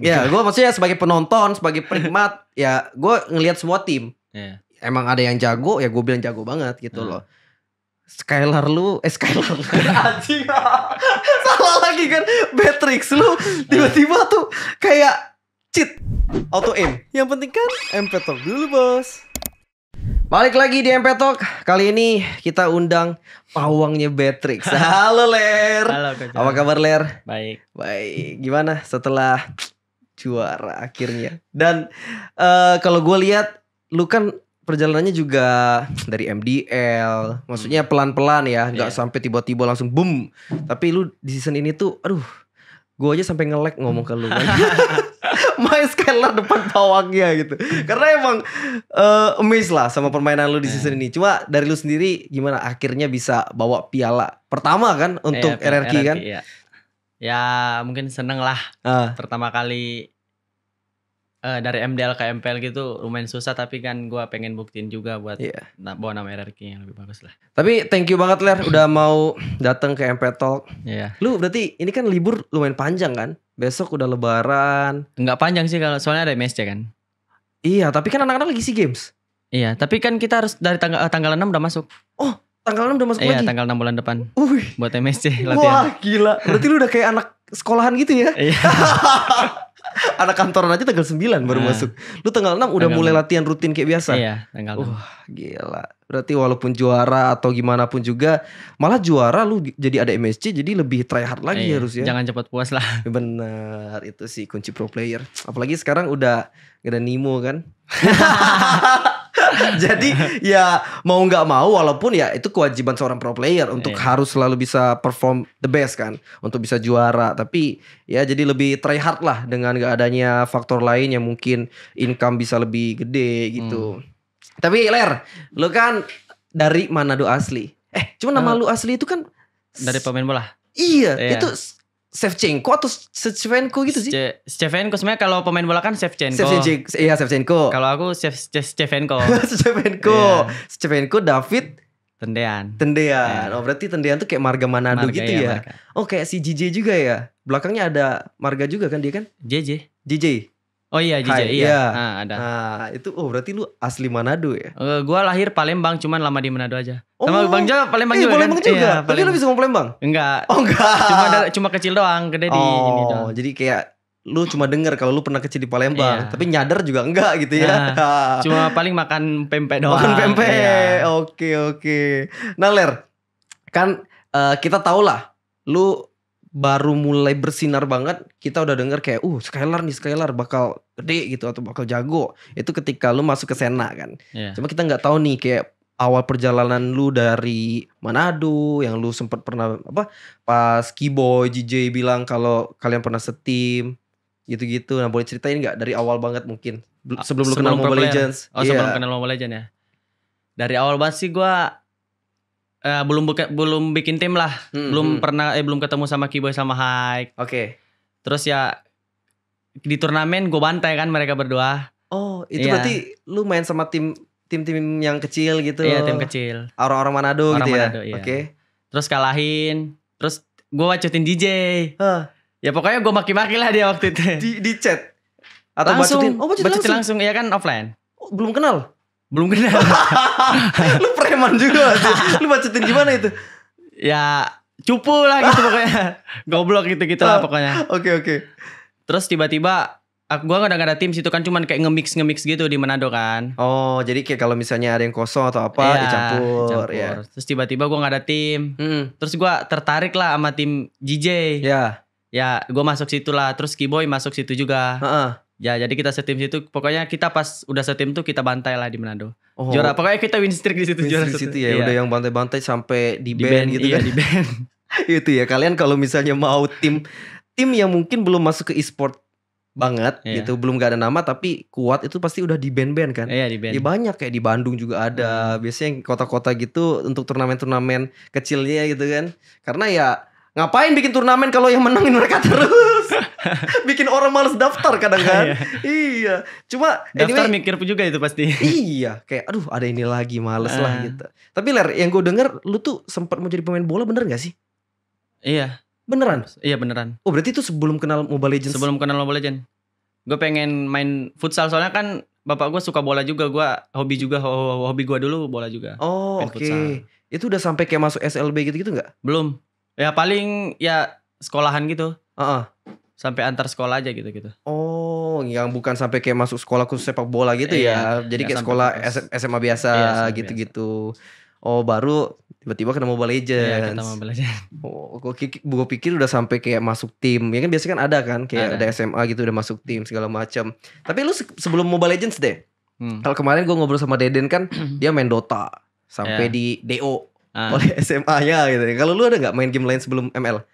Ya, gue gitu. maksudnya sebagai penonton, sebagai penikmat, ya gue ngelihat semua tim. Yeah. Emang ada yang jago, ya gue bilang jago banget gitu hmm. loh. Skylar lu, eh Skylar lu. Salah lagi kan. Matrix lu tiba-tiba tuh kayak cheat. Auto aim. Yang penting kan MP Talk dulu bos. Balik lagi di MP Talk. Kali ini kita undang pawangnya Matrix. Halo Ler. Halo Apa kabar Ler? Baik. Baik. Gimana setelah juara akhirnya. Dan uh, kalau gue lihat lu kan perjalanannya juga dari MDL, maksudnya hmm. pelan-pelan ya, nggak yeah. sampai tiba-tiba langsung boom. Tapi lu di season ini tuh, aduh, gue aja sampai ngelek ngomong ke lu. Kan. main Skylar depan pawangnya gitu. Karena emang uh, eh, amazed lah sama permainan lu di iya. season ini. Cuma dari lu sendiri gimana akhirnya bisa bawa piala pertama kan untuk yeah, RRQ, RRQ kan? Iya. Ya mungkin seneng lah. Uh. Pertama kali uh, dari MDL ke MPL gitu lumayan susah tapi kan gue pengen buktiin juga buat yeah. bawa nama RRQ yang lebih bagus lah. Tapi thank you banget Ler udah mau datang ke MP Talk. Yeah. Lu berarti ini kan libur lumayan panjang kan? Besok udah lebaran. Enggak panjang sih kalau soalnya ada MSC kan. Iya, tapi kan anak-anak lagi si Games. Iya, tapi kan kita harus dari eh, tanggal tanggal 6 udah masuk. Oh, tanggal 6 udah masuk iya, lagi. Iya, tanggal 6 bulan depan. Uy. Buat MSC latihan. Wah, gila. Berarti lu udah kayak anak sekolahan gitu ya. Iya. anak kantoran aja tanggal 9 baru nah. masuk. Lu tanggal 6 udah tanggal mulai 6. latihan rutin kayak biasa. Iya, tanggal 6. Wah, uh, gila. Berarti walaupun juara atau gimana pun juga, malah juara lu jadi ada MSC jadi lebih try hard lagi iya, harusnya. Jangan cepat puas lah. Bener, itu sih kunci pro player. Apalagi sekarang udah gak ada Nimo kan. Jadi ya mau nggak mau walaupun ya itu kewajiban seorang pro player untuk yeah. harus selalu bisa perform the best kan, untuk bisa juara. Tapi ya jadi lebih try hard lah dengan gak adanya faktor lain yang mungkin income bisa lebih gede gitu. Hmm. Tapi Ler, lu kan dari Manado asli. Eh, cuma nama uh, lu asli itu kan dari pemain bola. Iya, iya, itu Shevchenko atau Shevchenko gitu sih? Shevchenko sebenarnya kalau pemain bola kan Shevchenko. Shevchenko. Iya Shevchenko. Kalau aku Shevchenko. Shevchenko. Iya. Shevchenko David Tendean. Tendean. Iya. Oh berarti Tendean tuh kayak marga Manado marga, gitu iya, ya. Marga. Oh kayak si JJ juga ya. Belakangnya ada marga juga kan dia kan? JJ. JJ. Oh iya Jija, Hai, iya. iya. Nah, ada. Nah, itu oh berarti lu asli Manado ya? Uh, gua lahir Palembang, cuman lama di Manado aja. Oh. Sama Bang Jo Palembang eh, juga. Palembang kan? juga. Iya, Palembang. Tapi lu bisa ngomong Palembang? Enggak. Oh, enggak. Cuma cuma kecil doang, gede oh, di ini doang. Oh, jadi kayak lu cuma denger kalau lu pernah kecil di Palembang, iya. tapi nyadar juga enggak gitu ya. Nah, cuma paling makan pempek doang. Makan pempek. Iya. Oke, oke. Nah, Ler. Kan uh, kita tahu lah lu baru mulai bersinar banget kita udah denger kayak uh Skylar nih Skylar bakal gede gitu atau bakal jago itu ketika lu masuk ke Sena kan yeah. cuma kita nggak tahu nih kayak awal perjalanan lu dari Manado yang lu sempet pernah apa pas Kiboy JJ bilang kalau kalian pernah setim gitu-gitu nah boleh ceritain nggak dari awal banget mungkin sebelum, sebelum lu kenal Mobile Legends oh yeah. sebelum iya. kenal Mobile Legends ya dari awal banget sih gua uh, belum buka, belum bikin tim lah. Hmm, belum hmm. pernah eh belum ketemu sama Kiboy sama Haik. Oke. Okay. Terus ya di turnamen gue bantai kan mereka berdua. Oh, itu yeah. berarti lu main sama tim tim-tim yang kecil gitu. Iya, yeah, tim kecil. Orang-orang Manado Orang gitu ya? Manado, ya. Oke. Okay. Terus kalahin, terus gue wacutin DJ. Huh. Ya pokoknya gue maki-maki lah dia waktu itu. Di, di chat atau langsung, bacutin? Oh, bacutin, bacutin langsung. langsung. ya kan offline. Oh, belum kenal. Belum kenal. lu preman juga lu macetin gimana itu ya cupu lah gitu pokoknya goblok gitu gitu lah pokoknya oke oke terus tiba-tiba aku gua nggak ada tim situ kan cuman kayak nge-mix nge-mix gitu di Manado kan. Oh, jadi kayak kalau misalnya ada yang kosong atau apa yeah, dicampur, campur. Yeah. Terus tiba-tiba gua nggak ada tim. Mm. Terus gua tertarik lah sama tim JJ. Ya. Ya, gua masuk situ lah. Terus Kiboy masuk situ juga. Uh -uh. Ya, jadi kita setim situ. Pokoknya kita pas udah setim tuh kita bantai lah di Manado. Oh. Juara. Pokoknya kita win streak di situ win juara. Di situ ya, iya. udah yang bantai-bantai sampai di, di band, band gitu iya, kan. di band. itu ya kalian kalau misalnya mau tim tim yang mungkin belum masuk ke e-sport banget iya. gitu belum gak ada nama tapi kuat itu pasti udah di band-band kan iya di band ya, banyak kayak di Bandung juga ada hmm. biasanya kota-kota gitu untuk turnamen-turnamen kecilnya gitu kan karena ya ngapain bikin turnamen kalau yang menangin mereka terus bikin orang males daftar kadang kan. Iya. iya. Cuma daftar anyway, mikir juga itu pasti. iya, kayak aduh ada ini lagi males lah ah. gitu. Tapi Ler, yang gue denger lu tuh sempat mau jadi pemain bola bener gak sih? Iya. Beneran? Iya beneran. Oh berarti itu sebelum kenal Mobile Legends? Sebelum kenal Mobile Legends. Gue pengen main futsal soalnya kan bapak gue suka bola juga. Gue hobi juga, hobi gue dulu bola juga. Oh oke. Okay. Itu udah sampai kayak masuk SLB gitu-gitu nggak Belum. Ya paling ya sekolahan gitu. Uh -uh sampai antar sekolah aja gitu gitu. Oh, yang bukan sampai kayak masuk sekolah khusus sepak bola gitu ya? iya, ya. Jadi kayak sekolah SMA iya, biasa gitu-gitu. Iya, oh, baru tiba-tiba kena Mobile iya, Legends. Iya, kena Mobile Legends. Oh, gue pikir udah sampai kayak masuk tim. Ya kan biasanya kan ada kan kayak ada, ada SMA gitu udah masuk tim segala macam. Tapi lu sebelum Mobile Legends deh. Hmm. Kalau kemarin gue ngobrol sama Deden kan dia main Dota sampai yeah. di DO ah. oleh SMA-nya gitu. Kalau lu ada nggak main game lain sebelum ML?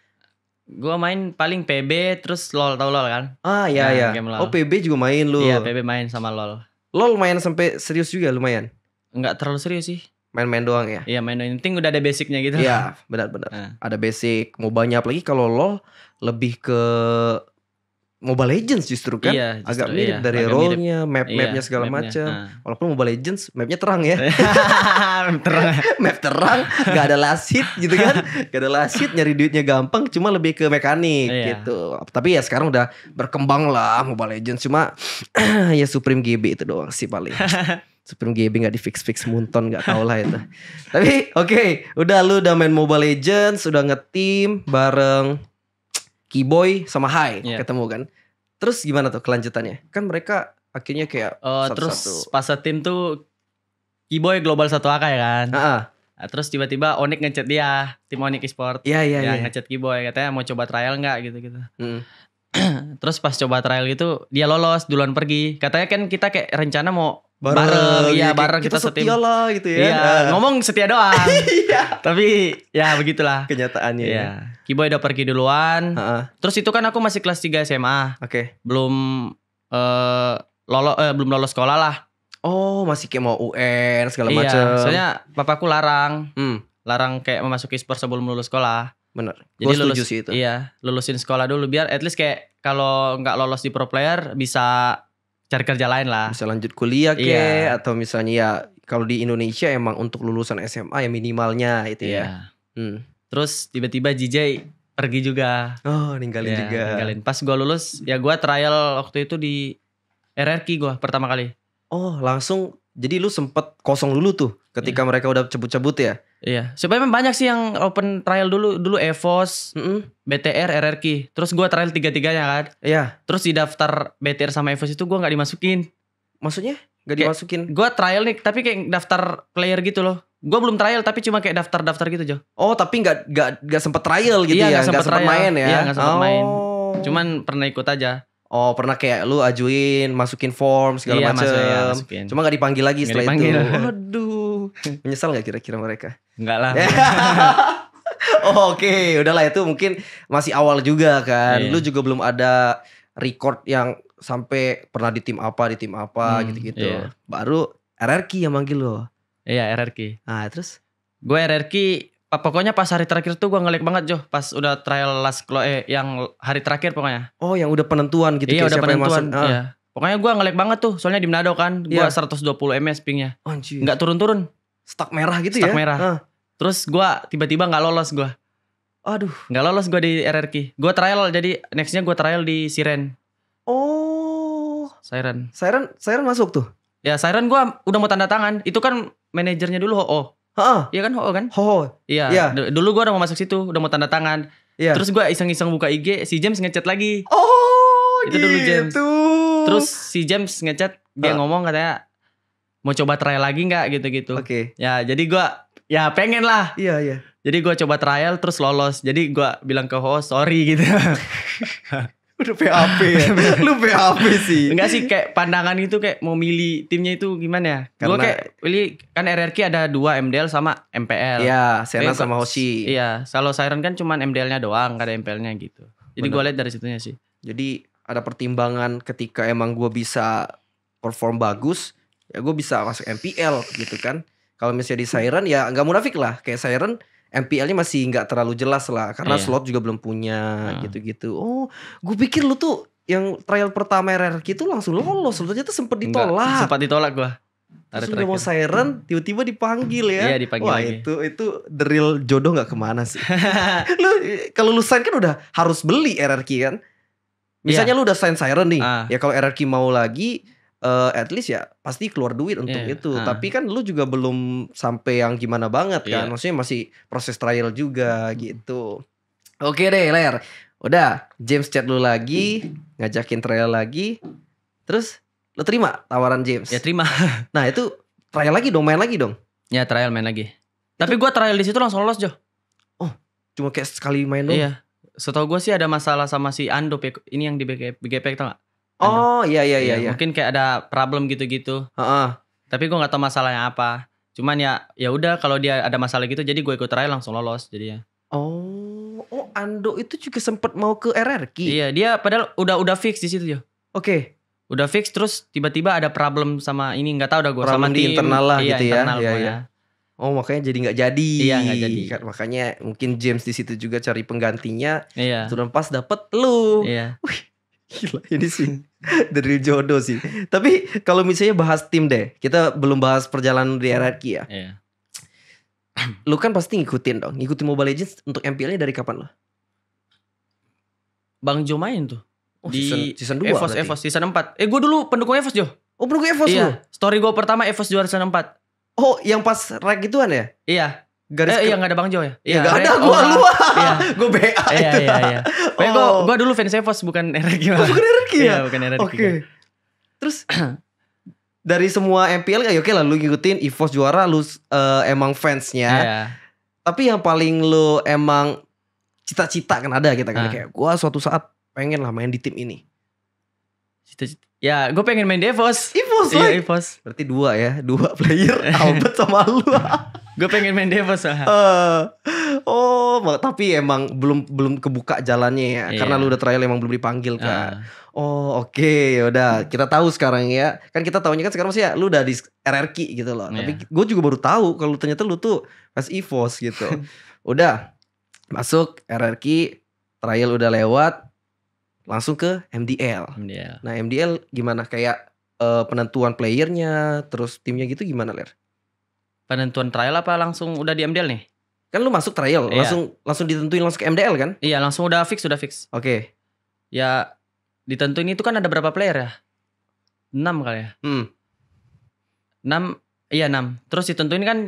Gua main paling PB terus LOL tau LOL kan? Ah iya nah, iya. Oh PB juga main lu. Iya PB main sama LOL. LOL main sampai serius juga lumayan. Enggak terlalu serius sih. Main-main doang ya. Iya main doang. Yang penting udah ada basicnya gitu. Iya benar-benar. Nah. Ada basic. Mau banyak lagi kalau LOL lebih ke Mobile Legends justru kan iya, justru, agak mirip iya, dari role-nya, map-mapnya iya, segala macam. Uh. Ah. Walaupun Mobile Legends mapnya terang ya. map terang. map terang, gak ada last hit gitu kan. gak ada last hit, nyari duitnya gampang cuma lebih ke mekanik iya. gitu. Tapi ya sekarang udah berkembang lah Mobile Legends cuma ya Supreme GB itu doang sih paling. Supreme GB nggak di fix fix Munton nggak tau lah itu. Tapi oke, okay, udah lu udah main Mobile Legends, udah ngetim bareng Kiboy sama Hai yeah. ketemu kan. Terus gimana tuh kelanjutannya? Kan mereka akhirnya kayak uh, eh, satu -satu. terus pas tim tuh Kiboy Global satu akar ya kan. Uh -uh. Nah, terus tiba-tiba Onik ngechat dia, tim Onik Esport. Iya, iya, iya. Ngechat Kiboy katanya mau coba trial nggak gitu-gitu. Mm. terus pas coba trial gitu dia lolos duluan pergi. Katanya kan kita kayak rencana mau bareng, bareng ya, ya bareng kita, kita setia loh gitu ya. Iya, nah. ngomong setia doang. Iya. Tapi ya begitulah kenyataannya. Iya. Ya. Kiboy udah pergi duluan. Uh -uh. Terus itu kan aku masih kelas 3 SMA. Oke. Okay. Belum eh lolo eh, belum lolos sekolah lah. Oh, masih kayak mau UN segala iya, macam. Iya, soalnya papaku larang. Hmm. Larang kayak memasuki sport sebelum lulus sekolah. Bener. Jadi Gua lulus sih itu. Iya, lulusin sekolah dulu biar at least kayak kalau nggak lolos di pro player bisa cari kerja lain lah. Bisa lanjut kuliah ke iya. atau misalnya ya kalau di Indonesia emang untuk lulusan SMA ya minimalnya itu ya. iya. ya. Hmm. Terus tiba-tiba JJ pergi juga. Oh, ninggalin ya, juga. Ninggalin. Pas gue lulus ya gue trial waktu itu di RRQ gua pertama kali. Oh, langsung jadi lu sempet kosong dulu tuh ketika yeah. mereka udah cebut-cebut ya. Iya. Sebenarnya banyak sih yang open trial dulu dulu Evos, mm -hmm. BTR, RRQ. Terus gua trial tiga-tiganya kan. Iya. Yeah. Terus di daftar BTR sama Evos itu gua nggak dimasukin. Maksudnya? Gak kayak, dimasukin. Gua trial nih, tapi kayak daftar player gitu loh. Gua belum trial tapi cuma kayak daftar-daftar gitu, Jo. Oh, tapi nggak nggak nggak sempet trial gitu iya, ya. Gak sempet, gak sempet trial. main ya. Iya, gak sempet oh. main. Cuman pernah ikut aja. Oh pernah kayak lu ajuin masukin form segala iya, macam, ya, iya, cuma gak dipanggil lagi gak setelah dipanggil. itu. Aduh Menyesal nggak kira-kira mereka? Enggak lah. oh, Oke, okay. udahlah itu mungkin masih awal juga kan. Yeah. Lu juga belum ada record yang sampai pernah di tim apa, di tim apa hmm, gitu-gitu. Hmm, iya. yeah. Baru RRQ yang manggil lo. Iya, yeah, RRQ. Nah terus gue RRQ pokoknya pas hari terakhir tuh gue ngelek banget Jo pas udah trial last eh yang hari terakhir pokoknya oh yang udah penentuan gitu iya udah penentuan masuk, ah. iya. Pokoknya gue ngelek banget tuh, soalnya di Manado kan, gue iya. yeah. 120 ms pingnya. Anjir. Nggak turun-turun. Stuck merah gitu Stuck ya? Stuck merah. Uh. Terus gue tiba-tiba nggak lolos gue. Aduh. Nggak lolos gue di RRQ. Gue trial, jadi nextnya gue trial di Siren. Oh. Siren. Siren, Siren masuk tuh? Ya Siren gue udah mau tanda tangan, itu kan manajernya dulu ho Heeh. Iya kan ho kan? Ho. Iya. Yeah. Dulu gue udah mau masuk situ, udah mau tanda tangan. Yeah. Terus gue iseng-iseng buka IG, si James ngechat lagi. Oh, itu gitu. dulu James. Gitu. Terus si James ngechat dia oh. ngomong katanya mau coba trial lagi nggak gitu-gitu. Oke. Okay. Ya jadi gua ya pengen lah. Iya iya. Jadi gua coba trial terus lolos. Jadi gua bilang ke host sorry gitu. Udah PAP ya. Lu PAP sih. Enggak sih kayak pandangan itu kayak mau milih timnya itu gimana ya? Karena, gua kayak pilih kan RRQ ada dua MDL sama MPL. Iya, Sena sama Hoshi. Iya, kalau Siren kan cuma MDL-nya doang, gak ada MPL-nya gitu. Jadi Bener. gua lihat dari situnya sih. Jadi ada pertimbangan ketika emang gue bisa perform bagus ya gue bisa masuk MPL gitu kan kalau misalnya di Siren ya nggak munafik lah kayak Siren MPL-nya masih nggak terlalu jelas lah karena yeah. slot juga belum punya ah. gitu-gitu oh gue pikir lu tuh yang trial pertama RR gitu langsung lolos sebetulnya tuh sempat ditolak sempat ditolak gue Terus udah mau siren hmm. tiba-tiba dipanggil ya. Iya dipanggil. Wah lagi. itu itu the real jodoh nggak kemana sih. lu kalau lu sign kan udah harus beli RRQ kan. Misalnya yeah. lu udah sign siren nih, uh. ya kalau RRQ mau lagi uh, at least ya pasti keluar duit untuk yeah. itu. Uh. Tapi kan lu juga belum sampai yang gimana banget iya. kan. Maksudnya masih proses trial juga hmm. gitu. Oke deh, Ler. Udah, James chat lu lagi, ngajakin trial lagi. Terus lu terima tawaran James? Ya terima. nah, itu trial lagi dong, main lagi dong. Ya, trial main lagi. Itu... Tapi gua trial di situ langsung lolos, Jo. Oh, cuma kayak sekali main doang. Iya setahu gue sih ada masalah sama si Ando ini yang di BGP, BGP tau gak? Ando. Oh iya iya iya. Ya, mungkin kayak ada problem gitu-gitu. Uh -uh. Tapi gue nggak tahu masalahnya apa. Cuman ya ya udah kalau dia ada masalah gitu jadi gue ikut trial langsung lolos jadi ya. Oh, oh Ando itu juga sempet mau ke RRQ. Iya, dia padahal udah udah fix di situ, ya Oke. Okay. Udah fix terus tiba-tiba ada problem sama ini nggak tahu udah gue sama di tim, internal lah iya, gitu ya. Iya, iya. Ya. Oh makanya jadi nggak jadi. Iya nggak jadi. Kan, Makanya mungkin James di situ juga cari penggantinya. Iya. Turun pas dapet lu. Iya. Wih, gila ini sih dari jodoh sih. Tapi kalau misalnya bahas tim deh, kita belum bahas perjalanan di RRQ ya. Iya. Lu kan pasti ngikutin dong, ngikutin Mobile Legends untuk MPL-nya dari kapan lo? Bang Jo main tuh. Oh, di season, season 2 EVOS, berarti. EVOS, season 4. Eh gue dulu pendukung EVOS Jo. Oh pendukung EVOS iya. lu? Story gue pertama EVOS juara season 4. Oh, yang pas rek kan ya? Iya. Garis eh, iya gak ada Bang Jo ya? ya iya, gak ada oh, gue lu. Iya. gue BA iya, itu. Iya, iya. Oh. Gue gua dulu fans Evos bukan Erek oh, bukan Erek ya? Iya, bukan Erek. Oke. Okay. Terus dari semua MPL ya, ya oke lah lu ngikutin Evos juara lu uh, emang fansnya. Iya. Tapi yang paling lu emang cita-cita kan ada kita kan nah. kayak gua suatu saat pengen lah main di tim ini. Cita-cita. Ya, gue pengen main Devos. Evos lah. Iya, Evos. Berarti dua ya, dua player Albert sama lu. gue pengen main Devos lah. Uh, eh, oh, tapi emang belum belum kebuka jalannya ya, yeah. karena lu udah trial emang belum dipanggil kan. Uh. Oh, oke, okay, ya udah kita tahu sekarang ya. Kan kita tahunya kan sekarang masih ya lu udah di RRQ gitu loh. Yeah. Tapi iya. gue juga baru tahu kalau ternyata lu tuh pas Evos gitu. udah masuk RRQ trial udah lewat langsung ke MDL. MDL. Nah MDL gimana kayak uh, penentuan playernya, terus timnya gitu gimana ler? Penentuan trial apa langsung udah di MDL nih? Kan lu masuk trial, iya. langsung langsung ditentuin langsung ke MDL kan? Iya langsung udah fix, sudah fix. Oke. Okay. Ya ditentuin itu kan ada berapa player ya? Enam kali ya? Hmm. Enam, iya enam. Terus ditentuin kan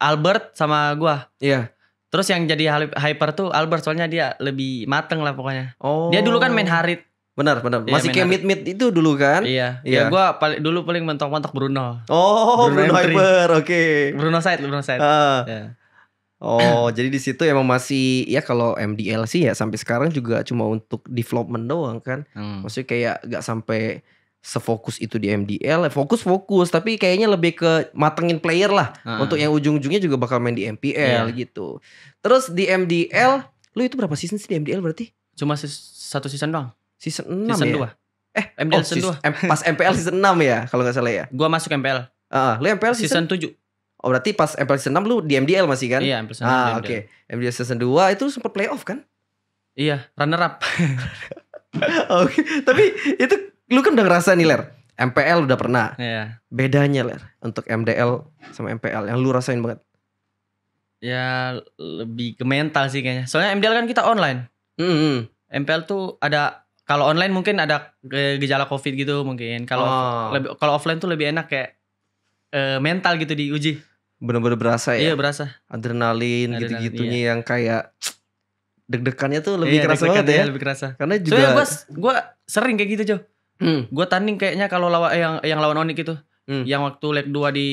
Albert sama gua. Iya. Terus yang jadi hyper tuh Albert soalnya dia lebih mateng lah pokoknya. Oh. Dia dulu kan main oh. Harit. Benar, benar. Iya, Masih kayak mid-mid itu dulu kan? Iya. Iya, ya, gua paling dulu paling mentok-mentok Bruno. Oh, Bruno, Bruno Hyper. Oke. Okay. Bruno side, Bruno side. Uh. Ah. Ya. Oh, jadi di situ emang masih ya kalau MDL sih ya sampai sekarang juga cuma untuk development doang kan. Hmm. Maksudnya kayak gak sampai sefokus itu di MDL ya, fokus fokus tapi kayaknya lebih ke matengin player lah uh. untuk yang ujung-ujungnya juga bakal main di MPL yeah. gitu terus di MDL lu itu berapa season sih di MDL berarti cuma satu season doang season 6 season ya? 2 eh MDL oh, season 2 pas MPL season 6 ya kalau nggak salah ya gua masuk MPL uh, lu MPL season, season 7 Oh berarti pas MPL season 6 lu di MDL masih kan? Iya, MPL season ah, oke. Okay. MDL season 2 itu lu sempat playoff kan? Iya, runner up. Oke, okay. tapi itu lu kan udah ngerasa nih Ler. MPL udah pernah. yeah. Bedanya Ler untuk MDL sama MPL yang lu rasain banget. Ya lebih ke mental sih kayaknya. Soalnya MDL kan kita online. Mm -hmm. MPL tuh ada kalau online mungkin ada gejala covid gitu mungkin. Kalau oh. kalau offline tuh lebih enak kayak uh, mental gitu diuji. Bener-bener berasa ya. Iya berasa. Adrenalin, Adrenalin gitu-gitunya iya. yang kayak deg-degannya tuh lebih iya, kerasa banget ya. Lebih kerasa. Karena juga. Soalnya gue sering kayak gitu Jo Hmm. Gue tanding kayaknya kalau lawa eh, yang yang lawan Onik itu. Hmm. Yang waktu leg 2 di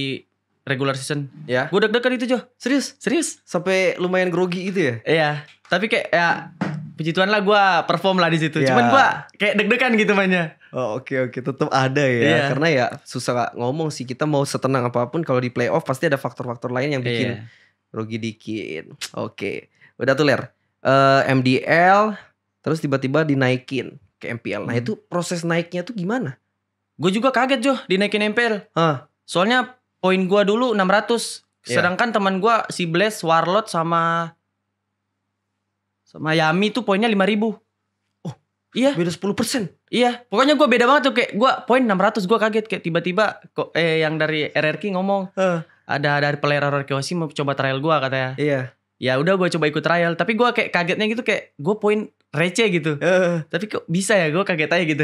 regular season. Ya. Gue deg-degan itu, Jo. Serius? Serius? Sampai lumayan grogi gitu ya? Iya. Tapi kayak ya puji Tuhan lah gue perform lah di situ. Ya. Cuman gue kayak deg-degan gitu mainnya. Oh oke okay, oke okay. tetap ada ya. Yeah. Karena ya susah ngomong sih kita mau setenang apapun kalau di playoff pasti ada faktor-faktor lain yang bikin yeah. rugi dikit. Oke. Okay. Udah tuh Ler. Uh, eh, MDL terus tiba-tiba dinaikin ke MPL. Nah hmm. itu proses naiknya tuh gimana? Gue juga kaget Jo dinaikin MPL. Huh. Soalnya poin gue dulu 600. Yeah. Sedangkan teman gue si Blaze, Warlord sama sama Yami tuh poinnya 5000. Oh, iya. Beda 10%. Iya, pokoknya gue beda banget tuh kayak gue poin 600 gue kaget kayak tiba-tiba kok eh yang dari RRQ ngomong. Huh. Ada dari player RRQ sih mau coba trial gue katanya. Iya. Yeah ya udah gue coba ikut trial tapi gue kayak kagetnya gitu kayak gue poin receh gitu. Uh. Tapi kok bisa ya gue kaget aja gitu.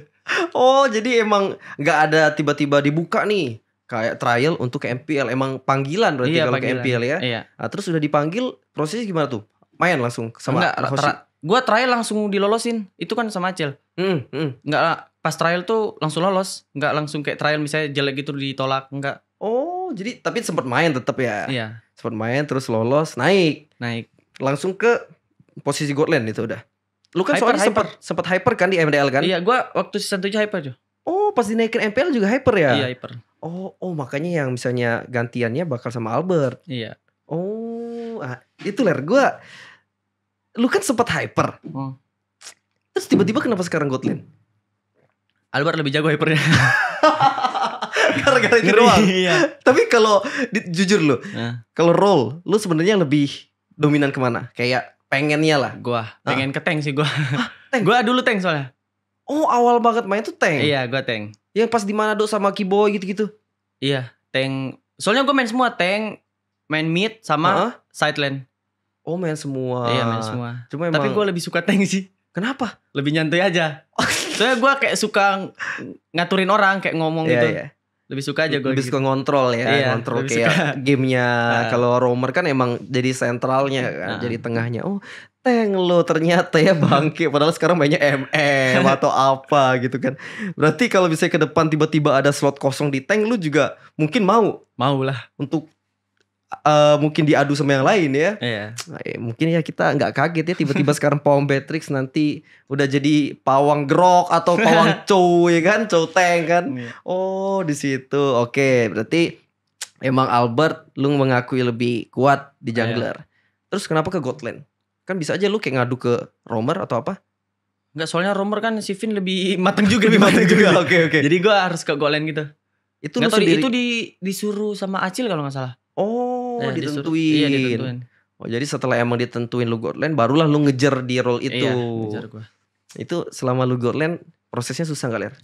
oh jadi emang nggak ada tiba-tiba dibuka nih kayak trial untuk ke MPL emang panggilan berarti iya, kalau panggilan. ke MPL ya. Iya. Nah, terus udah dipanggil prosesnya gimana tuh? Main langsung sama Enggak, tra gua trial langsung dilolosin. Itu kan sama Acil. Mm, mm. Enggak pas trial tuh langsung lolos, enggak langsung kayak trial misalnya jelek gitu ditolak, enggak. Oh, jadi tapi sempat main tetap ya. Iya. Sempat main terus lolos, naik. Naik. Langsung ke posisi Gotland itu udah. Lu kan soalnya sempat sempat hyper kan di MDL kan? Iya, gua waktu season 7 hyper juga. Oh, pas dinaikin MPL juga hyper ya? Iya, hyper. Oh, oh makanya yang misalnya gantiannya bakal sama Albert. Iya. Oh, ah, itu ler gua lu kan sempat hyper. Hmm. Terus tiba-tiba kenapa sekarang Gotlin? Albert lebih jago hypernya. Gara-gara itu doang. Iya. Tapi kalau jujur lu, nah. kalau role lu sebenarnya lebih dominan kemana? Kayak pengennya lah gua pengen ah. ke tank sih gua Hah, tank gua dulu tank soalnya oh awal banget main tuh tank iya gua tank yang pas di Manado sama Kiboy gitu-gitu iya tank soalnya gua main semua tank main mid sama huh? lane. oh main semua iya main semua Cuma emang... tapi gua lebih suka tank sih kenapa lebih nyantai aja soalnya gua kayak suka ngaturin orang kayak ngomong yeah, gitu yeah lebih suka aja gue lebih gitu. suka ngontrol ya iya, ngontrol kayak suka. gamenya ah. kalau romer kan emang jadi sentralnya kan ah. jadi tengahnya oh tank lo ternyata ya bangke padahal sekarang mainnya mm atau apa gitu kan berarti kalau bisa ke depan tiba-tiba ada slot kosong di tank lu juga mungkin mau mau lah untuk uh, mungkin diadu sama yang lain ya. Iya. Nah, ya. Mungkin ya kita nggak kaget ya tiba-tiba sekarang pawang Beatrix nanti udah jadi pawang grok atau pawang cow ya kan, cow tank kan. Yeah. Oh, di situ. Oke, okay, berarti emang Albert lu mengakui lebih kuat di iya. jungler. Yeah. Terus kenapa ke Gotland? Kan bisa aja lu kayak ngadu ke Romer atau apa? Enggak, soalnya Romer kan si Finn lebih mateng juga lebih mateng juga. Oke, oke. Okay, okay. Jadi gua harus ke Gotland gitu. Itu Nggak lu sendiri. itu di, disuruh sama Acil kalau nggak salah. Oh, Oh, eh, ditentuin. iya, ditentuin. Oh, jadi setelah emang ditentuin lu Godland barulah lu ngejar di role iya, itu. Iya, ngejar gua. Itu selama lu Godland prosesnya susah nggak Ler?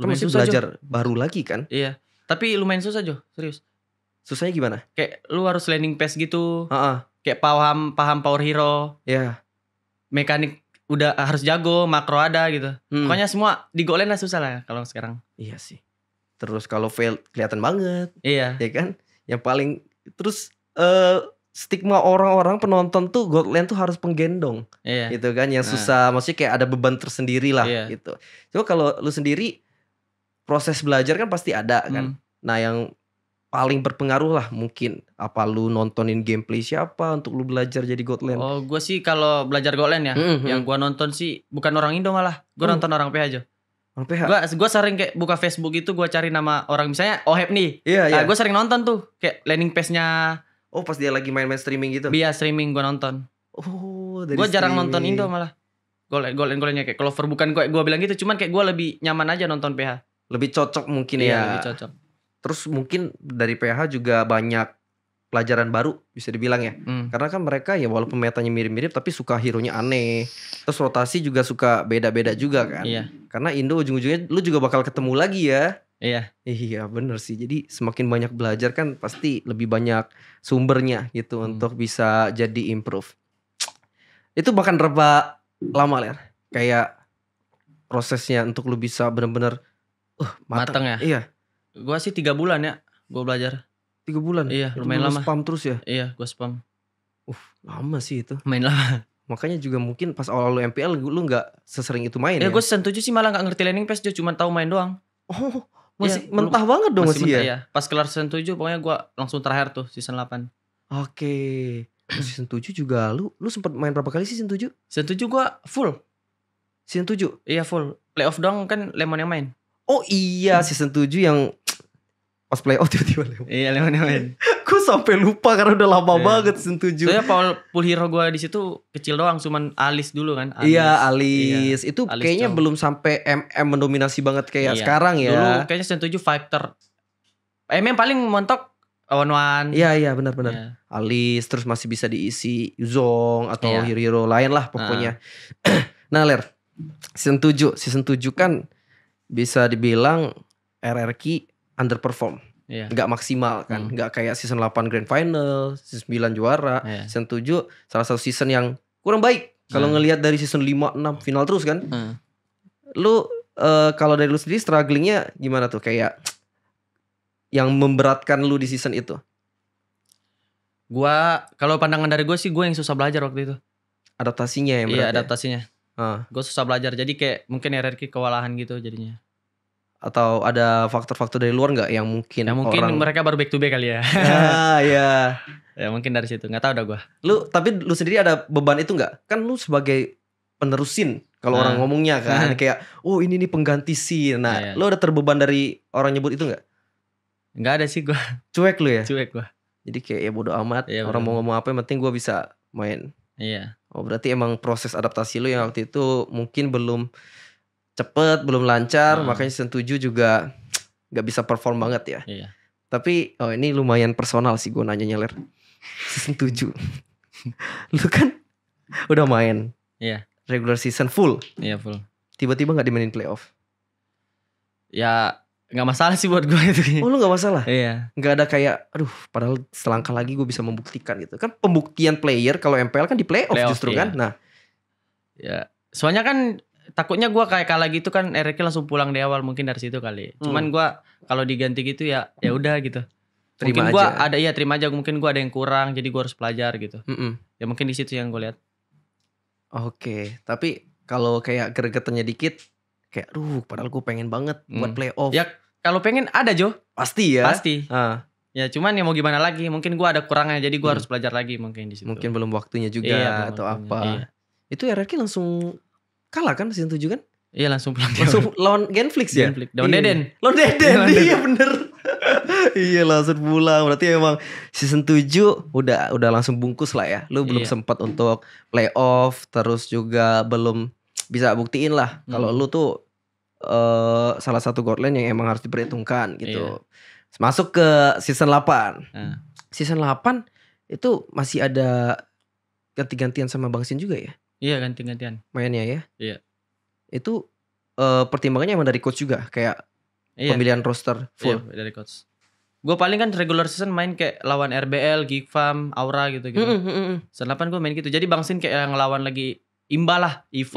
Lu masih belajar jo. baru lagi kan? Iya. Tapi lumayan susah Jo, serius. Susahnya gimana? Kayak lu harus landing page gitu. Uh -uh. Kayak paham paham power hero. Iya. Yeah. Mekanik udah harus jago, makro ada gitu. Hmm. Pokoknya semua di Godland lah susah lah ya, kalau sekarang. Iya sih. Terus kalau fail kelihatan banget. Iya. Ya kan? Yang paling terus uh, stigma orang-orang penonton tuh Godland tuh harus penggendong yeah. gitu kan yang nah. susah nah. maksudnya kayak ada beban tersendiri lah yeah. gitu coba kalau lu sendiri proses belajar kan pasti ada kan hmm. nah yang paling berpengaruh lah mungkin apa lu nontonin gameplay siapa untuk lu belajar jadi Godland oh gue sih kalau belajar Godland ya mm -hmm. yang hmm. gue nonton sih bukan orang Indo malah gue hmm. nonton orang PH aja orang PH gue gua sering kayak buka Facebook itu gue cari nama orang misalnya Oheb nih yeah, nah, yeah. gue sering nonton tuh kayak landing page nya Oh pas dia lagi main-main streaming gitu? Iya streaming gue nonton. Oh dari Gue jarang nonton Indo malah. Golen golen kayak Clover bukan gue gue bilang gitu cuman kayak gue lebih nyaman aja nonton PH. Lebih cocok mungkin iya, ya. Lebih cocok. Terus mungkin dari PH juga banyak pelajaran baru bisa dibilang ya. Hmm. Karena kan mereka ya walaupun metanya mirip-mirip tapi suka hero-nya aneh. Terus rotasi juga suka beda-beda juga kan. Iya. Karena Indo ujung-ujungnya lu juga bakal ketemu lagi ya Iya. Iya bener sih. Jadi semakin banyak belajar kan pasti lebih banyak sumbernya gitu hmm. untuk bisa jadi improve. Itu bahkan reba lama ler. Kayak prosesnya untuk lu bisa bener-bener uh, mateng mateng. ya. Iya. Gua sih tiga bulan ya gua belajar. Tiga bulan? Iya itu lumayan lama. spam terus ya? Iya gua spam. Uh lama sih itu. Main lama. Makanya juga mungkin pas awal lu MPL lu nggak sesering itu main ya? ya? gue season sih malah nggak ngerti landing page. Dia cuma tahu main doang. Oh masih ya, mentah belum, banget dong masih, masih ya? ya. Pas kelar season 7 pokoknya gua langsung terakhir tuh season 8. Oke. Okay. Oh, season 7 juga lu lu sempat main berapa kali season 7? Season 7 gua full. Season 7? Iya full. Playoff dong kan Lemon yang main. Oh iya hmm. season 7 yang pas playoff tiba-tiba Lemon. Iya Lemon yang main. aku sampai lupa karena udah lama yeah. banget Season 7. Soalnya Paul hero gue di situ kecil doang cuman alis dulu kan. Alis. Iya, alis. Iya. Itu alis kayaknya cowok. belum sampai MM mendominasi banget kayak iya. sekarang ya. Dulu kayaknya Season 7 fighter. MM paling mentok One One. Iya iya benar benar. Yeah. Alis terus masih bisa diisi zong atau yeah. hero hero lain lah pokoknya. Uh. nah Ler, season 7, season 7 kan bisa dibilang RRQ underperform yeah. gak maksimal kan, Mm. nggak kayak season 8 grand final, season 9 juara, yeah. season 7 salah satu season yang kurang baik. Kalau iya. ngelihat dari season 5 6 final terus kan. Mm. Lu uh, kalau dari lu sendiri strugglingnya gimana tuh kayak yang memberatkan lu di season itu? Gua kalau pandangan dari gue sih gue yang susah belajar waktu itu. Adaptasinya yang iya, berat. Iya, adaptasinya. Ya? Uh. Gue susah belajar jadi kayak mungkin ya, RRQ kewalahan gitu jadinya atau ada faktor-faktor dari luar nggak yang mungkin ya, mungkin orang... mereka baru back to back kali ya ah ya ya mungkin dari situ nggak tahu dah gua lu tapi lu sendiri ada beban itu nggak kan lu sebagai penerusin kalau nah. orang ah. ngomongnya kan kayak oh ini nih pengganti si nah nah ya. lu ada terbeban dari orang nyebut itu nggak nggak ada sih gua cuek lu ya cuek gua jadi kayak ya bodo amat ya, orang mau ngomong apa yang penting gua bisa main iya oh berarti emang proses adaptasi lu yang waktu itu mungkin belum cepet belum lancar hmm. makanya season 7 juga nggak bisa perform banget ya iya. tapi oh ini lumayan personal sih gue nanya nyeler season 7 lu kan udah main iya. regular season full iya full tiba-tiba nggak -tiba dimainin playoff ya nggak masalah sih buat gue itu oh lu nggak masalah iya nggak ada kayak aduh padahal selangkah lagi gue bisa membuktikan gitu kan pembuktian player kalau MPL kan di playoff, playoff justru iya. kan nah ya soalnya kan takutnya gue kayak kalah gitu kan Eriknya langsung pulang di awal mungkin dari situ kali. Hmm. Cuman gue kalau diganti gitu ya ya udah gitu. Terima mungkin gue ada iya terima aja mungkin gue ada yang kurang jadi gue harus pelajar gitu. Mm -mm. Ya mungkin di situ yang gue lihat. Oke, tapi kalau kayak gregetannya dikit kayak duh padahal gue pengen banget hmm. buat playoff. Ya kalau pengen ada Jo. Pasti ya. Pasti. Uh. Ya cuman ya mau gimana lagi mungkin gue ada kurangnya jadi gue hmm. harus belajar lagi mungkin di situ. Mungkin belum waktunya juga iya, atau waktunya. apa. Iya. Itu RRQ langsung kalah kan season 7 kan? Iya langsung pulang. Langsung lawan Genflix ya? Genflix. Iya, iya. Lawan Deden. Lawan iya, Deden. Iya bener. iya langsung pulang. Berarti emang season 7 udah udah langsung bungkus lah ya. Lu belum sempat untuk playoff. Terus juga belum bisa buktiin lah. Kalau hmm. lu tuh uh, salah satu godland yang emang harus diperhitungkan gitu. Masuk ke season 8. Ah. Season 8 itu masih ada ganti-gantian sama Bang Sin juga ya? Iya ganti-gantian. Mainnya ya? Iya. Itu uh, pertimbangannya emang dari coach juga kayak iya. pemilihan roster iya, full. Iya, dari coach. Gue paling kan regular season main kayak lawan RBL, Geek Farm, Aura gitu gitu. Mm -hmm. Season gue main gitu. Jadi Bang Sin kayak yang lawan lagi Imba lah, Evos,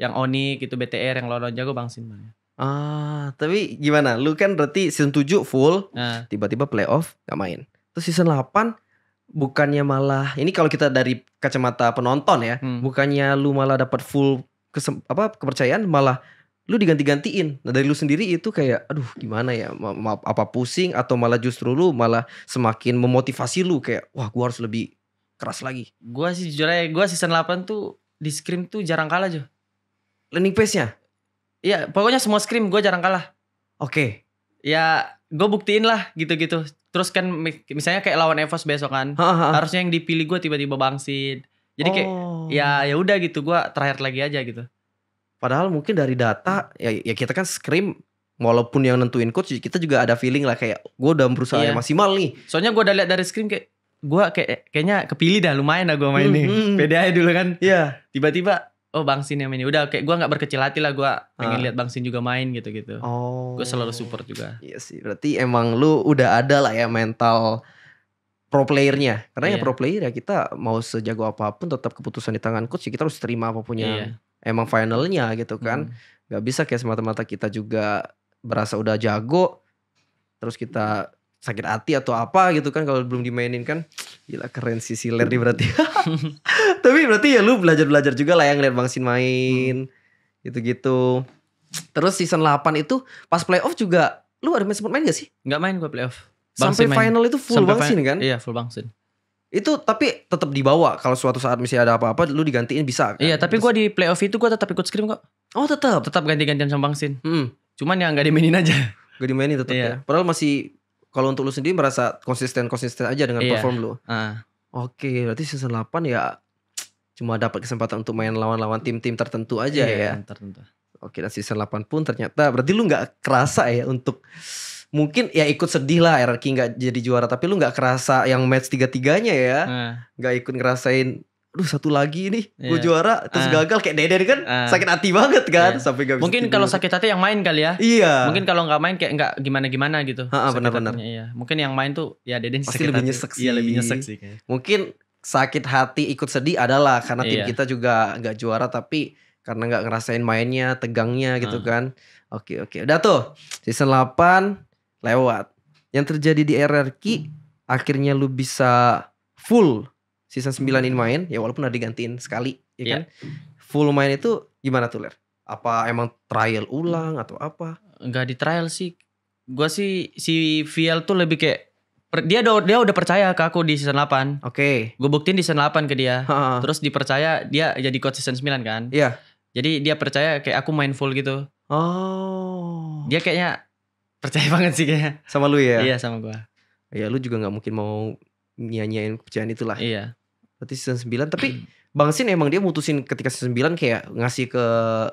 yeah. yang Oni gitu BTR yang lawan jago Bang Sin main. Ah, tapi gimana? Lu kan berarti season 7 full, nah. tiba-tiba nah. playoff gak main. Terus season 8 bukannya malah ini kalau kita dari kacamata penonton ya, hmm. bukannya lu malah dapat full kesem, apa kepercayaan malah lu diganti-gantiin. Nah, dari lu sendiri itu kayak aduh gimana ya ma apa pusing atau malah justru lu malah semakin memotivasi lu kayak wah gua harus lebih keras lagi. Gua sih jujur aja gua season 8 tuh di scrim tuh jarang kalah, Jo. Learning pace-nya? Iya, pokoknya semua scrim gua jarang kalah. Oke. Okay. Ya, gue buktiin lah gitu-gitu terus kan misalnya kayak lawan Evos besok kan harusnya yang dipilih gue tiba-tiba bangsit jadi kayak oh. ya ya udah gitu gue terakhir lagi aja gitu padahal mungkin dari data ya, ya kita kan screen walaupun yang nentuin coach kita juga ada feeling lah kayak gue udah berusaha iya. yang maksimal nih soalnya gue udah lihat dari screen kayak gue kayak kayaknya kepilih dah lumayan lah gue main hmm, nih hmm. pede aja dulu kan iya yeah. tiba-tiba oh Bang Sin yang main. Udah kayak gue nggak berkecil hati lah gue pengen ah. lihat Bang Sin juga main gitu-gitu. Oh. Gue selalu support juga. Iya sih. Berarti emang lu udah ada lah ya mental pro playernya. Karena yeah. ya iya. pro player ya kita mau sejago apapun tetap keputusan di tangan coach ya kita harus terima apapun yang iya. emang finalnya gitu kan. Hmm. Gak bisa kayak semata-mata kita juga berasa udah jago terus kita sakit hati atau apa gitu kan kalau belum dimainin kan Gila keren sih si Lerdi berarti. Tapi berarti ya lu belajar-belajar juga lah yang ngeliat Bang Sin main. Hmm. Gitu-gitu. Terus season 8 itu pas playoff juga lu ada main sempat main gak sih? Gak main gua playoff. Bang Sampai Sin final main. itu full Sampai Bang Sin kan? Iya full Bang Sin. Itu tapi tetap dibawa kalau suatu saat misalnya ada apa-apa lu digantiin bisa kan? Iya, tapi gue di playoff itu gue tetap ikut scrim kok. Oh, tetap. Tetap ganti-gantian sama Bang Sin. Hmm. Cuman yang gak dimainin aja. Gak dimainin tetap iya. ya. Padahal masih kalau untuk lu sendiri merasa konsisten-konsisten aja dengan yeah. perform lu. Uh. Oke, okay, berarti season 8 ya cuma dapat kesempatan untuk main lawan-lawan tim-tim tertentu aja yeah, ya. tertentu. Oke, okay, dan season 8 pun ternyata berarti lu nggak kerasa ya untuk mungkin ya ikut sedih lah RRQ nggak jadi juara tapi lu nggak kerasa yang match tiga-tiganya ya. Ah. Nggak uh. ikut ngerasain aduh satu lagi nih yeah. juara terus uh. gagal kayak deden kan uh. sakit hati banget kan yeah. sampai gak bisa mungkin kalau sakit hati yang main kali ya iya mungkin kalau nggak main kayak nggak gimana gimana gitu ha, benar benar iya. mungkin yang main tuh ya deden pasti lebih hati. nyesek sih iya lebih nyesek sih kayak. mungkin sakit hati ikut sedih adalah karena tim iya. kita juga nggak juara tapi karena nggak ngerasain mainnya tegangnya gitu uh. kan oke oke udah tuh season 8 lewat yang terjadi di RRQ akhirnya lu bisa full sisa 9 ini main ya walaupun udah digantiin sekali ya yeah. kan full main itu gimana tuh Ler? Apa emang trial ulang atau apa? Enggak di trial sih. Gua sih si VL tuh lebih kayak dia udah dia udah percaya ke aku di season 8. Oke. Okay. Gue buktiin di season 8 ke dia. Ha -ha. Terus dipercaya dia jadi coach season 9 kan? Iya. Yeah. Jadi dia percaya kayak aku main full gitu. Oh. Dia kayaknya percaya banget sih kayaknya. Sama lu ya? iya, sama gua. Ya lu juga gak mungkin mau nyanyain kepercayaan itulah. Iya berarti season 9 tapi hmm. Bang Sin emang dia mutusin ketika season 9 kayak ngasih ke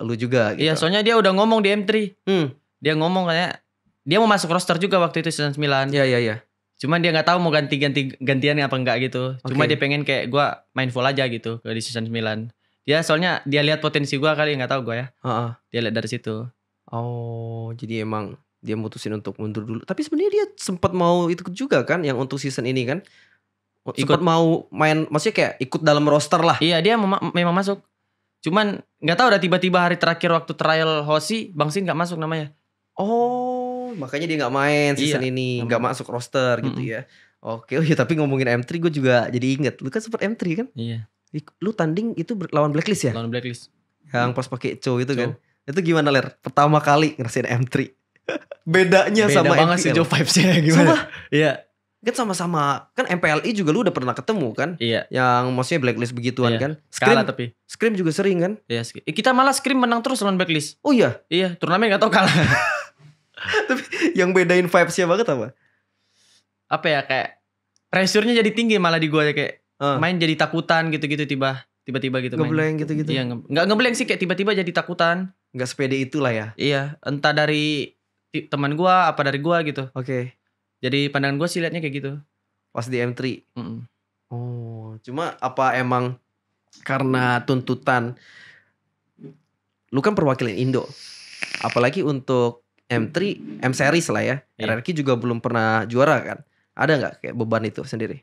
lu juga gitu. Iya, soalnya dia udah ngomong di M3. Hmm. Dia ngomong kayak dia mau masuk roster juga waktu itu season 9. Iya, iya, iya. Cuman dia nggak tahu mau ganti-ganti gantian apa enggak gitu. Okay. Cuma dia pengen kayak gua main full aja gitu di season 9. Dia soalnya dia lihat potensi gua kali nggak tahu gua ya. Uh -uh. Dia lihat dari situ. Oh, jadi emang dia mutusin untuk mundur dulu. Tapi sebenarnya dia sempat mau itu juga kan yang untuk season ini kan? ikut mau main maksudnya kayak ikut dalam roster lah iya dia mema memang masuk cuman nggak tahu udah tiba-tiba hari terakhir waktu trial Hosi Bang Sin nggak masuk namanya oh makanya dia nggak main iya. season iya, ini nggak masuk roster mm -hmm. gitu ya Oke, oh ya tapi ngomongin M3 gue juga jadi inget. Lu kan sempat M3 kan? Iya. Lu tanding itu lawan Blacklist ya? Lawan Blacklist. Yang pas pakai Cho itu kan? Cho. kan. Itu gimana Ler? Pertama kali ngerasain M3. Bedanya Beda sama banget MPL. sih Joe vibes gimana? Iya kan sama-sama kan MPLI juga lu udah pernah ketemu kan iya yang maksudnya blacklist begituan iya. kan scream kalah tapi scream juga sering kan iya eh, kita malah scream menang terus lawan blacklist oh iya iya turnamen gak tau kalah tapi yang bedain vibesnya banget apa apa ya kayak pressure jadi tinggi malah di gua ya, kayak uh. main jadi takutan gitu-gitu tiba tiba-tiba gitu main. gitu-gitu iya nge nggak sih kayak tiba-tiba jadi takutan nggak sepede itulah ya iya entah dari teman gua apa dari gua gitu oke okay. Jadi pandangan gue sih liatnya kayak gitu. Pas di M3. Mm -mm. Oh, cuma apa emang karena tuntutan lu kan perwakilan Indo. Apalagi untuk M3, M series lah ya. Yeah. RRQ juga belum pernah juara kan. Ada nggak kayak beban itu sendiri?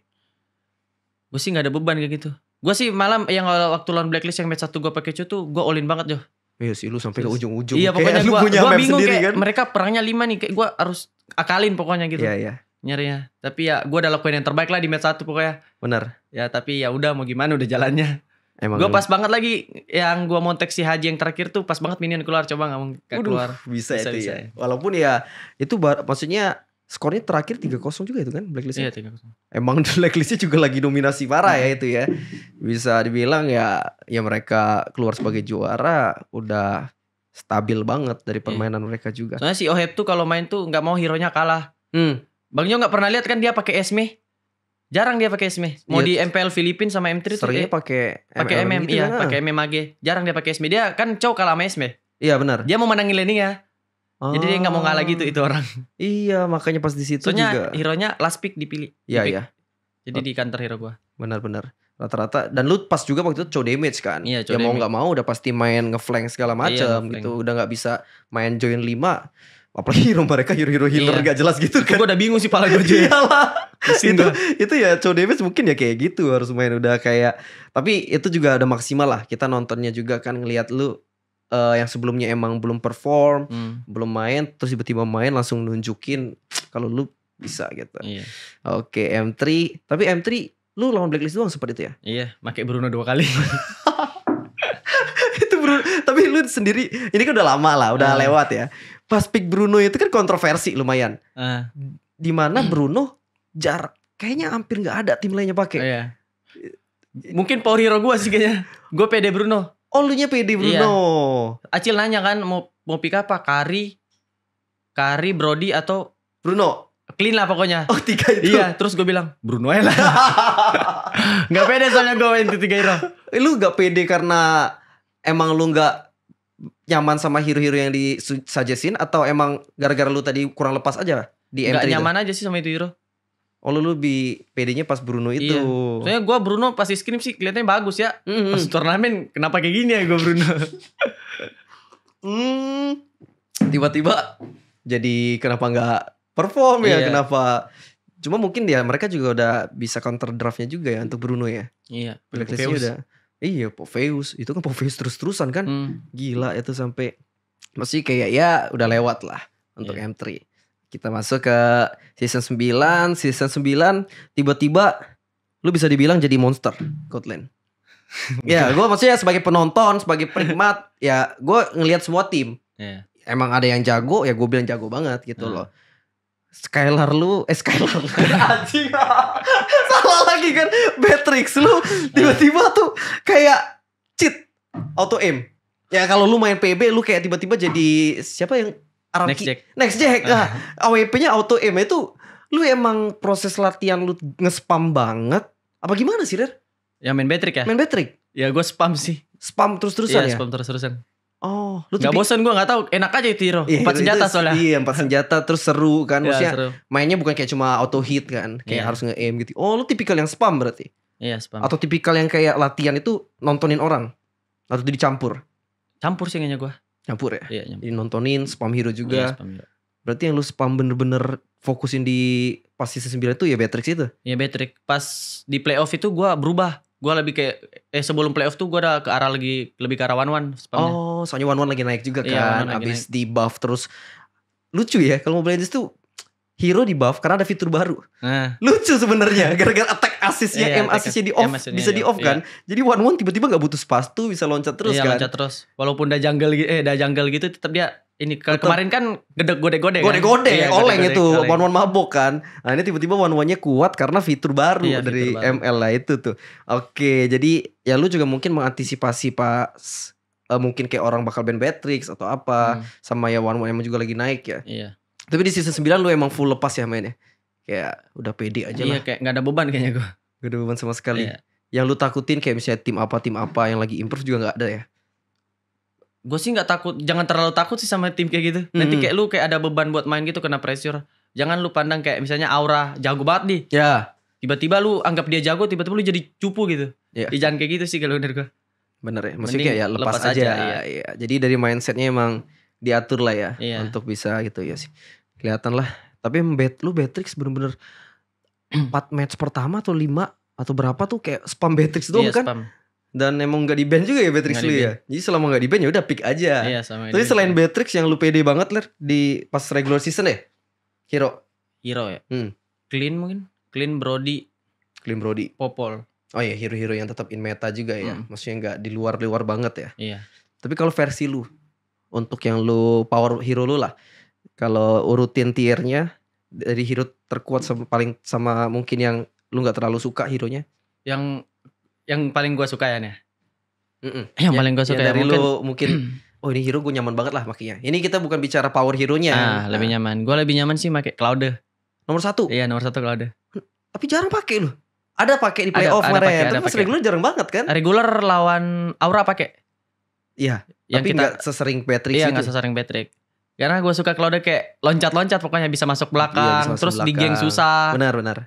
Gue sih nggak ada beban kayak gitu. Gue sih malam yang waktu lawan Blacklist yang match satu gue pakai tuh gue olin banget, jo. Iya sih lu sampai ke ujung-ujung. Iya pokoknya gue bingung sendiri, kayak kan? mereka perangnya lima nih kayak gue harus akalin pokoknya gitu. Iya, iya. ya iya. Nyarinya. Tapi ya gue udah lakuin yang terbaik lah di match 1 pokoknya. Bener. Ya tapi ya udah mau gimana udah jalannya. Emang gue pas banget lagi yang gue montek si Haji yang terakhir tuh pas banget minion keluar coba nggak mau keluar. Bisa, bisa itu ya. bisa, ya. Bisa. Walaupun ya itu maksudnya skornya terakhir 3-0 juga itu kan blacklist Iya 3-0. Emang blacklistnya juga lagi dominasi parah ya itu ya. Bisa dibilang ya ya mereka keluar sebagai juara udah stabil banget dari iya. permainan yeah. mereka juga. Soalnya si Oheb tuh kalau main tuh nggak mau hero nya kalah. Hmm. Bang Jo nggak pernah lihat kan dia pakai Esme? Jarang dia pakai Esme. Mau yeah. di MPL Filipin sama M3 tuh dia eh, pakai pakai MM gitu iya, kan? Ah. pakai Mage. Jarang dia pakai Esme. Dia kan cowok kalah sama Esme. Iya benar. Dia mau menangin Lenny ya. Oh. Jadi dia nggak mau ngalah gitu itu orang. Ah. Iya, makanya pas di situ Soalnya hero-nya last pick dipilih. Iya, iya. Jadi oh. di counter hero gua. Benar-benar rata-rata dan lu pas juga waktu itu cow damage kan iya, cow ya damage. mau nggak mau udah pasti main ngeflank segala macam iya, gitu udah nggak bisa main join lima apalagi hero mereka hero hero healer iya. gak jelas gitu kan gue udah bingung sih pala gue iyalah itu itu ya cow damage mungkin ya kayak gitu harus main udah kayak tapi itu juga udah maksimal lah kita nontonnya juga kan ngelihat lu uh, yang sebelumnya emang belum perform hmm. belum main terus tiba-tiba main langsung nunjukin kalau lu bisa gitu iya. oke okay, M3 tapi M3 Lu lawan Blacklist doang seperti itu ya? Iya, pakai Bruno dua kali. itu Bruno, tapi lu sendiri ini kan udah lama lah, udah uh. lewat ya. Pas pick Bruno itu kan kontroversi lumayan. Uh. Ah. Dimana Bruno jar kayaknya hampir nggak ada tim lainnya pakai. Uh, iya. Mungkin power hero gue sih kayaknya. Gue pede Bruno. Oh lu nya pede iya. Bruno. Iya. Acil nanya kan mau mau pick apa? Kari, Kari, Brody atau Bruno? clean lah pokoknya. Oh tiga itu. Iya, terus gue bilang Bruno lah. gak pede soalnya gue main di tiga hero. Eh, lu gak pede karena emang lu gak nyaman sama hero-hero yang disuggest atau emang gara-gara lu tadi kurang lepas aja di m Gak nyaman aja sih sama itu hero. Oh lu lebih pedenya pas Bruno itu. Iya. Soalnya gue Bruno pas di skrim sih kelihatannya bagus ya. Mm -hmm. Pas turnamen kenapa kayak gini ya gue Bruno. hmm. Tiba-tiba jadi kenapa nggak perform ya. yeah. Kenapa? Cuma mungkin dia ya, mereka juga udah bisa counter draftnya juga ya untuk Bruno ya. Iya. Blacklistnya udah. Iya, Poveus itu kan Poveus terus-terusan kan, hmm. gila itu sampai masih kayak ya udah lewat lah untuk yeah. M3. Kita masuk ke season 9, season 9 tiba-tiba lu bisa dibilang jadi monster Kotlin ya, gue maksudnya sebagai penonton, sebagai penikmat, ya gue ngelihat semua tim. Yeah. Emang ada yang jago, ya gue bilang jago banget gitu hmm. loh. Skylar lu eh Skylar lu anjing salah lagi kan Matrix lu tiba-tiba tuh kayak cheat auto aim ya kalau lu main PB lu kayak tiba-tiba jadi siapa yang Araki? Next Jack Next Jack nah, AWP-nya auto aim itu lu emang proses latihan lu ngespam banget apa gimana sih Der? Ya main Matrix ya? Main Matrix. Ya gue spam sih. Spam terus-terusan iya, ya? Iya spam terus-terusan. Oh, lu nggak bosan gue nggak tahu enak aja itu hero. Iya, empat iya, senjata iya, soalnya. Iya, iya empat senjata terus seru kan maksudnya seru. mainnya bukan kayak cuma auto hit kan, kayak yeah. harus nge-aim gitu. Oh lu tipikal yang spam berarti? Iya yeah, spam. Atau tipikal yang kayak latihan itu nontonin orang atau dicampur? Campur sih kayaknya gue. Campur ya? Iya. Yeah, Jadi nontonin spam hero juga. Iya, spam hero. Berarti yang lu spam bener-bener fokusin di pas season 9 itu ya Beatrix itu? Iya Beatrix. Pas di playoff itu gue berubah gue lebih kayak eh sebelum playoff tuh gue ada ke arah lagi lebih ke arah one one spamnya. oh soalnya one one lagi naik juga iya, kan habis abis di buff terus lucu ya kalau mau Legends tuh hero di buff karena ada fitur baru nah. lucu sebenarnya gara-gara attack assistnya ya m assistnya di off bisa di off kan yeah. jadi one one tiba-tiba nggak butuh spas tuh bisa loncat iya, terus yeah, kan loncat terus walaupun udah jungle eh udah jungle gitu tetap dia ini ke kemarin kan gede gode gode gode gode kan? iya, oleng itu one wan wan mabok kan nah ini tiba-tiba wan wannya kuat karena fitur baru iya, dari fitur baru. ml lah itu tuh oke jadi ya lu juga mungkin mengantisipasi pak uh, eh, mungkin kayak orang bakal ban Batrix atau apa hmm. sama ya wan one emang juga lagi naik ya iya tapi di season 9 lu emang full lepas ya mainnya kayak udah pede aja iya, lah kayak nggak ada beban kayaknya gua gak ada beban sama sekali iya. yang lu takutin kayak misalnya tim apa tim apa yang lagi improve juga nggak ada ya gue sih nggak takut jangan terlalu takut sih sama tim kayak gitu mm -hmm. nanti kayak lu kayak ada beban buat main gitu kena pressure jangan lu pandang kayak misalnya aura jago banget nih ya yeah. tiba-tiba lu anggap dia jago tiba-tiba lu jadi cupu gitu yeah. ya jangan kayak gitu sih kalau menurut gue bener ya maksudnya kayak ya lepas, lepas aja, aja ya. Ya. jadi dari mindsetnya emang diatur lah ya yeah. untuk bisa gitu ya sih kelihatan lah tapi bet lu betrix bener-bener 4 match pertama atau 5 atau berapa tuh kayak spam betrix doang yeah, kan spam dan emang nggak di band juga ya Beatrix lu ya jadi selama nggak di band ya udah pick aja iya, sama tapi selain ya. Beatrix yang lu pede banget ler di pas regular season ya Hero Hero ya hmm. Clean mungkin Clean Brody Clean Brody Popol oh ya hero-hero yang tetap in meta juga ya hmm. maksudnya nggak di luar-luar banget ya iya tapi kalau versi lu untuk yang lu power hero lu lah kalau urutin tiernya dari hero terkuat sama paling sama mungkin yang lu nggak terlalu suka hero nya yang yang paling gue suka ya nih mm -mm. yang ya, paling gue suka ya, ya dari ya, mungkin, lu mungkin oh ini hero gue nyaman banget lah makanya ini kita bukan bicara power hero nya ah, nah. lebih ah. nyaman gue lebih nyaman sih pakai cloud nomor satu iya nomor satu cloud tapi jarang pakai loh ada pakai di playoff kemarin tapi sering lu jarang banget kan regular lawan Aura pakai iya yang tapi nggak sesering Patrick iya nggak sesering Patrick karena gue suka cloud kayak loncat-loncat pokoknya bisa masuk iya, belakang iya, bisa masuk terus belakang. di geng susah benar benar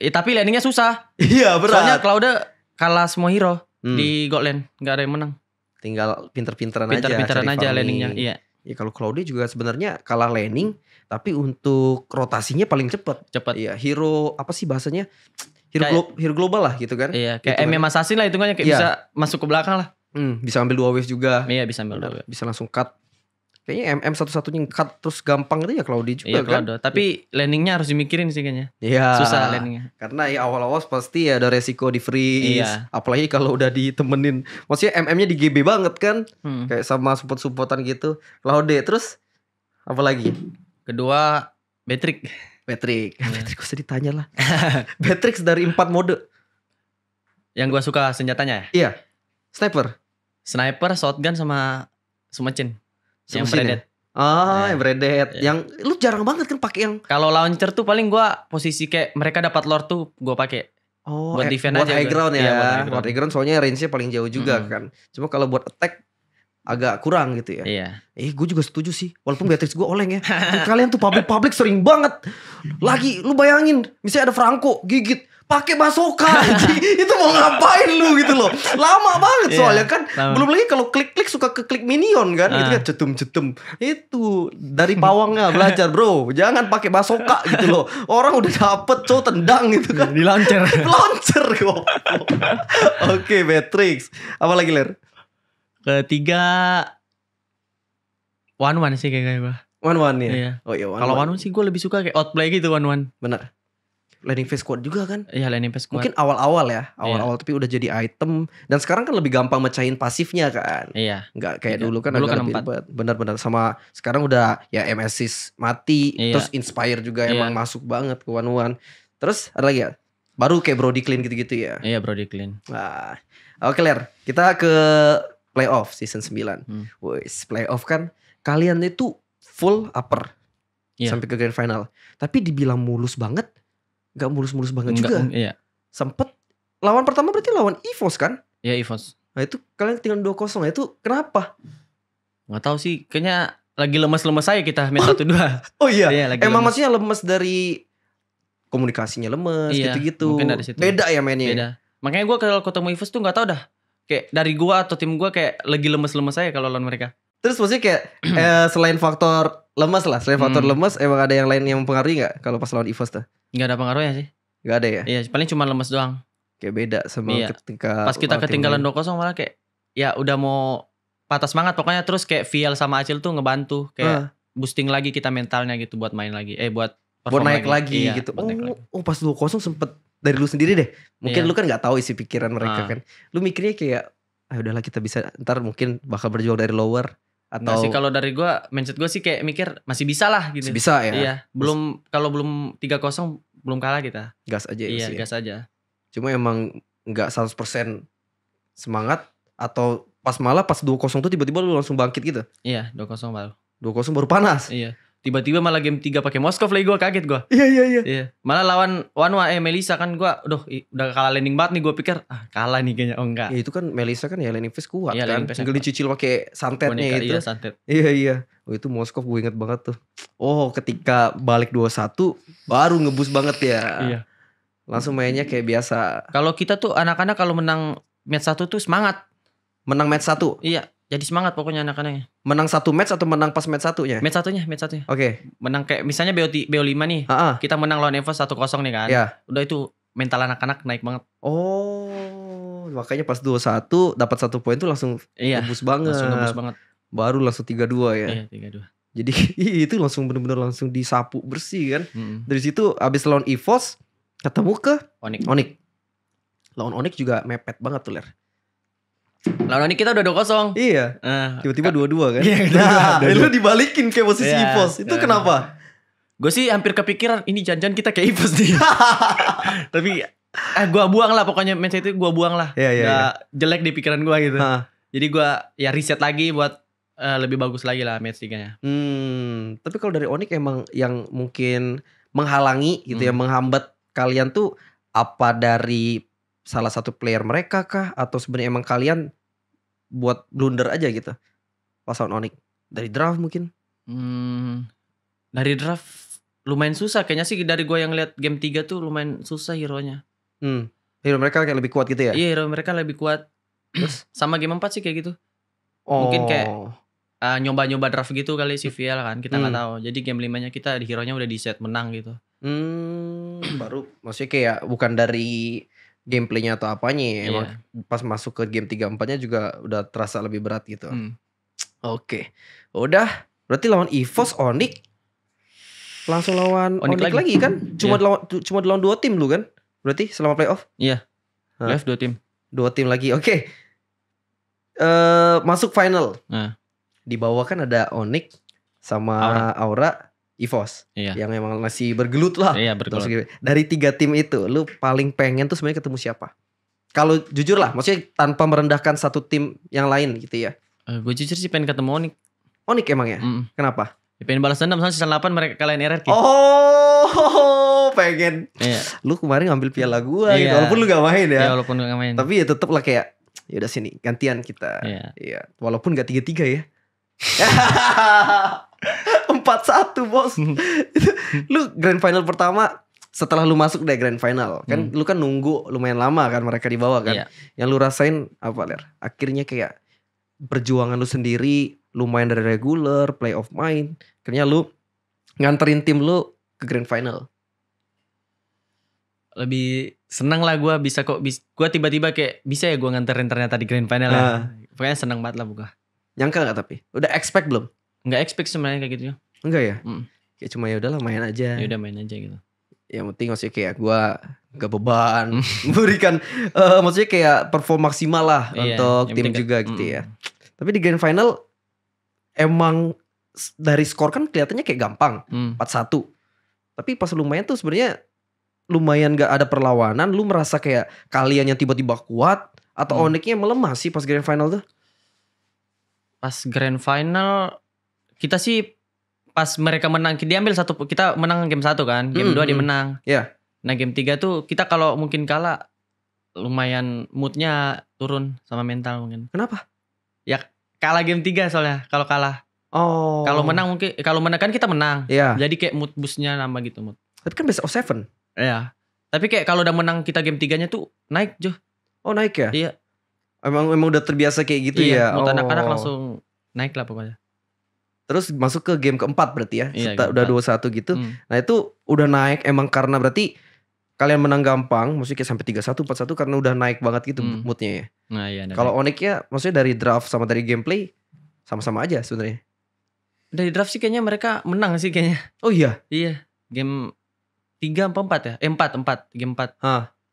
Ya, tapi landingnya susah. Iya benar Soalnya Claude kalah semua hero hmm. di Gotland, nggak ada yang menang. Tinggal pinter-pinteran pinter aja. Pinter-pinteran aja landingnya, iya. Ya kalau Claudia juga sebenarnya kalah landing, tapi untuk rotasinya paling cepet cepet Iya, hero apa sih bahasanya? Hero, kayak, glo hero global lah gitu kan. Iya, kayak gitu MMA kan. Assassin lah hitungannya kayak iya. bisa masuk ke belakang lah. Hmm, bisa ambil dua wave juga. Iya, bisa ambil dua nah, Bisa langsung cut Kayaknya MM satu-satunya cut terus gampang itu ya Claudi juga iya, kan. Tapi landingnya harus dimikirin sih kayaknya. Iya. Susah landingnya. Karena ya awal-awal pasti ya ada resiko di freeze. Iya. Apalagi kalau udah ditemenin. Maksudnya MM-nya di GB banget kan. Hmm. Kayak sama support-supportan gitu. Claude terus apa lagi? Kedua Patrick. Patrick. Yeah. Patrick usah ditanya lah. Patrick dari empat mode. Yang gua suka senjatanya ya? Iya. Sniper. Sniper, shotgun sama semacin yang bredet. ah nah, yang beredet. Iya. Yang lu jarang banget kan pakai yang Kalau launcher tuh paling gua posisi kayak mereka dapat lore tuh gua pakai. Oh, buat defense eh, defense buat aja. High ground ya. Iya, buat high ground, soalnya range-nya paling jauh juga hmm. kan. Cuma kalau buat attack agak kurang gitu ya. Iya. Eh, gue juga setuju sih. Walaupun Beatrix gue oleng ya. Kalian tuh public-public sering banget. Lagi, lu bayangin, misalnya ada Franco gigit, pakai basoka itu mau ngapain lu gitu loh lama banget yeah, soalnya kan lama. belum lagi kalau klik klik suka ke klik minion kan uh. itu ah. kan cetum cetum itu dari pawangnya belajar bro jangan pakai basoka gitu loh orang udah dapet cow tendang gitu kan dilancer dilancar kok oke Matrix apa lagi ler ketiga one one sih kayaknya gua one one ya yeah. oh iya one kalau one one sih gue lebih suka kayak outplay gitu one one benar landing page squad juga kan? Iya landing page squad. Mungkin awal-awal ya, iya. awal-awal iya. tapi udah jadi item dan sekarang kan lebih gampang mecahin pasifnya kan? Iya. Gak kayak iya. dulu kan dulu kan empat. benar-benar sama sekarang udah ya MSIS mati, iya. terus inspire juga iya. emang masuk banget ke one one. Terus ada lagi ya? Baru kayak Brody Clean gitu-gitu ya. Iya Brody Clean. Wah. Oke Ler, kita ke playoff season 9. Hmm. Woi, playoff kan kalian itu full upper yeah. sampai ke grand final. Tapi dibilang mulus banget, gak mulus-mulus banget Enggak, juga. Iya. Sempet lawan pertama berarti lawan Evos kan? Iya Evos. Nah itu kalian tinggal dua kosong nah, itu kenapa? Gak tahu sih, kayaknya lagi lemes-lemes saya kita main oh. satu dua. Oh iya, iya lagi emang lemes. maksudnya lemes dari komunikasinya lemes iya, gitu-gitu. dari situ. Beda ya mainnya. Ya? Beda. Makanya gue kalau ketemu Evos tuh gak tau dah. Kayak dari gue atau tim gue kayak lagi lemes-lemes saya kalau lawan mereka. Terus maksudnya kayak eh, selain faktor lemas lah selain faktor hmm. lemes emang ada yang lain yang mempengaruhi nggak kalau pas lawan Evos tuh nggak ada pengaruhnya sih nggak ada ya iya paling cuma lemas doang kayak beda sama iya. ketika pas kita ketinggalan dua kosong malah kayak ya udah mau patah semangat pokoknya terus kayak Vial sama Acil tuh ngebantu kayak uh. boosting lagi kita mentalnya gitu buat main lagi eh buat buat naik lagi, lagi iya, gitu oh, oh pas dua kosong sempet dari lu sendiri deh mungkin iya. lu kan nggak tahu isi pikiran mereka uh. kan lu mikirnya kayak ah udahlah kita bisa ntar mungkin bakal berjuang dari lower atau sih kalau dari gue mindset gue sih kayak mikir masih bisa lah gitu bisa ya iya belum kalau belum tiga kosong belum kalah kita gas aja ya, iya sih. Ya? gas aja cuma emang nggak 100% semangat atau pas malah pas dua kosong tuh tiba-tiba lu langsung bangkit gitu iya dua kosong baru dua kosong baru panas iya Tiba-tiba malah game 3 pakai Moskov lagi gue kaget gue. Iya iya iya. yeah. Malah lawan Wanwa eh Melisa kan gue udah udah kalah landing banget nih gue pikir ah kalah nih kayaknya oh enggak. Ya itu kan Melisa kan ya landing face kuat iya, kan. Tinggal dicicil pakai santetnya Monica, itu. Iya santet. Iya iya. Oh itu Moskov gue inget banget tuh. Oh ketika balik 2-1 baru ngebus banget ya. Iya. Langsung mainnya kayak biasa. Kalau kita tuh anak-anak kalau menang match 1 tuh semangat. Menang match 1 Iya jadi semangat pokoknya anak-anaknya. Menang satu match atau menang pas match satunya? Match satunya, match satunya. Oke. Okay. Menang kayak misalnya BO, BO5 nih. Uh -uh. Kita menang lawan Evos satu kosong nih kan. Yeah. Udah itu mental anak-anak naik banget. Oh, makanya pas dua satu dapat satu poin tuh langsung iya, ngebus banget. Langsung ngebus banget. Baru langsung tiga dua ya. Iya, 3 Jadi itu langsung bener-bener langsung disapu bersih kan. Mm-hmm. Dari situ abis lawan Evos ketemu ke Onik. Onik. Lawan Onik juga mepet banget tuh Ler. Lawan ini kita udah 2 kosong Iya. Ah, Tiba-tiba dua-dua kan. Iya, nah, lu dibalikin ke posisi yeah, Ipos. Itu yeah. kenapa? Gue sih hampir kepikiran ini janjian kita kayak Ipos nih. Tapi eh gua buang lah pokoknya match itu gue buang lah. Iya, yeah, iya, yeah, jelek di pikiran gue gitu. Ha. Jadi gue ya riset lagi buat uh, lebih bagus lagi lah match Hmm, tapi kalau dari Onik emang yang mungkin menghalangi gitu ya, hmm. ya, menghambat kalian tuh apa dari salah satu player mereka kah atau sebenarnya emang kalian buat blunder aja gitu pas on Onyx dari draft mungkin hmm, dari draft lumayan susah kayaknya sih dari gue yang lihat game 3 tuh lumayan susah hero nya hmm. hero mereka kayak lebih kuat gitu ya iya hero mereka lebih kuat terus sama game 4 sih kayak gitu oh. mungkin kayak nyoba oh. ah, nyoba-nyoba draft gitu kali si hmm. VL kan kita nggak hmm. tahu jadi game limanya kita di hero nya udah di set menang gitu hmm, baru maksudnya kayak bukan dari gameplaynya atau apanya yeah. Iya. emang pas masuk ke game 34-nya juga udah terasa lebih berat gitu. Hmm. Oke. Okay. Udah, berarti lawan EVOS Onyx langsung lawan Onyx, lagi. lagi kan? Cuma yeah. lawan cuma lawan dua tim lu kan? Berarti selama playoff? Iya. Yeah. Left dua tim. Dua tim lagi. Oke. Okay. Uh, eh, masuk final. Nah. Di bawah kan ada Onyx sama Aura. Aura EVOS iya. yang memang masih bergelut lah. Iya, bergelut. Dari tiga tim itu, lu paling pengen tuh sebenarnya ketemu siapa? Kalau jujur lah, maksudnya tanpa merendahkan satu tim yang lain gitu ya. Uh, eh, gue jujur sih pengen ketemu Onik. Onik emang ya? Mm Kenapa? Ya, pengen balas dendam sama season 8 mereka kalian gitu. Oh, pengen. Iya. Lu kemarin ngambil piala gua iya. gitu, walaupun lu gak main ya. Iya, walaupun gak main. Tapi ya tetep lah kayak, ya udah sini, gantian kita. Iya. iya. Walaupun gak tiga-tiga ya. empat satu bos hmm. lu grand final pertama setelah lu masuk deh grand final kan hmm. lu kan nunggu lumayan lama kan mereka di bawah kan yeah. yang lu rasain apa ler akhirnya kayak perjuangan lu sendiri lumayan dari regular play of mind akhirnya lu nganterin tim lu ke grand final lebih senang lah gue bisa kok bis, gue tiba-tiba kayak bisa ya gue nganterin ternyata di grand final uh. pokoknya seneng banget lah buka nyangka gak tapi udah expect belum nggak expect sebenarnya kayak gitu Enggak ya? Mm. Kayak cuma ya udahlah main aja. Ya udah main aja gitu. Ya penting maksudnya kayak gue gak beban memberikan uh, eh, maksudnya kayak perform maksimal lah iya, untuk tim juga juga gitu mm. ya. Tapi di grand final emang dari skor kan kelihatannya kayak gampang mm. 4-1. Tapi pas lumayan tuh sebenarnya lumayan gak ada perlawanan, lu merasa kayak kalian yang tiba-tiba kuat atau mm. oniknya melemah sih pas grand final tuh? Pas grand final kita sih pas mereka menang dia ambil satu kita menang game satu kan game hmm, dua hmm. dia menang yeah. nah game tiga tuh kita kalau mungkin kalah lumayan moodnya turun sama mental mungkin kenapa ya kalah game tiga soalnya kalau kalah oh kalau menang mungkin kalau menang kan kita menang yeah. jadi kayak mood busnya nambah gitu mood tapi kan best of seven ya yeah. tapi kayak kalau udah menang kita game tiganya tuh naik Jo oh naik ya iya emang emang udah terbiasa kayak gitu iya, ya mood oh. anak-anak langsung naik lah pokoknya Terus masuk ke game keempat berarti ya. Iya, Seta, udah satu gitu. Hmm. Nah, itu udah naik emang karena berarti kalian menang gampang, maksudnya sampai tiga satu empat satu karena udah naik banget gitu hmm. moodnya ya. Nah, iya. Kalau Onyx ya maksudnya dari draft sama dari gameplay sama-sama aja sebenarnya. Dari draft sih kayaknya mereka menang sih kayaknya. Oh iya. Iya. Game tiga empat empat ya? Eh, empat Game empat